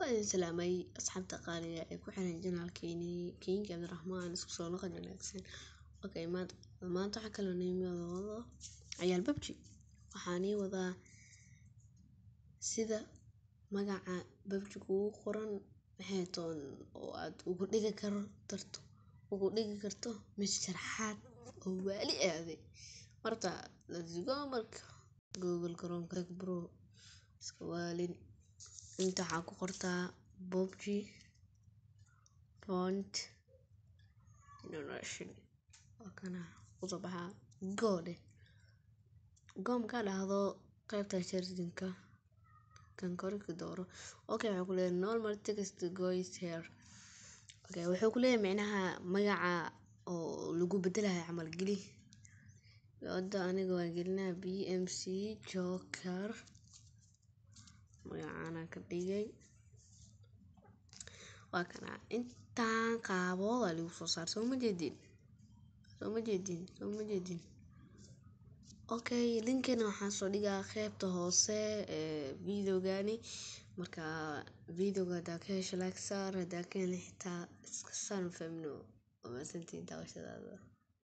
Waadin salaamay asxaabta qaaliga ee ku xiran janaalkeeni Keyinka Cabdiraxmaan isku soo noqon wanaagsan. Okay, maanta maanta waxa kale oo nimaada ciyaal babji. Waxaan ii wadaa sida magaca babji ugu qoran maxay toon oo aad ugu dhigi karo tartu ugu dhigi karto mid sharaxaad oo waali aaday. marta let's marka Google Chrome ka bro iska waalin. Inta waxaa ku qortaa Bobbi Bond Innovation. Waa kana baxaa Gone. Gone markaa dhahdo qaybta shardinka kan koronka dooro. Okay wuxuu ku leeyahay normal text goes here. Okay wuxuu ku leeyahay macnaha magaca oo lagu beddelahay camal geli. Hada aniga waan gelina BMC Joker magacan ka dhigay waa kana intaan qabood aa lagu soo saare jeedin okay linkana waxaan soo digaa qeybta hoose ee eh, videogani marka videoga hadaa ka hesho like saar hadaa ka helin xitaa iska saar family waa mahadsantihiin daawashadaada.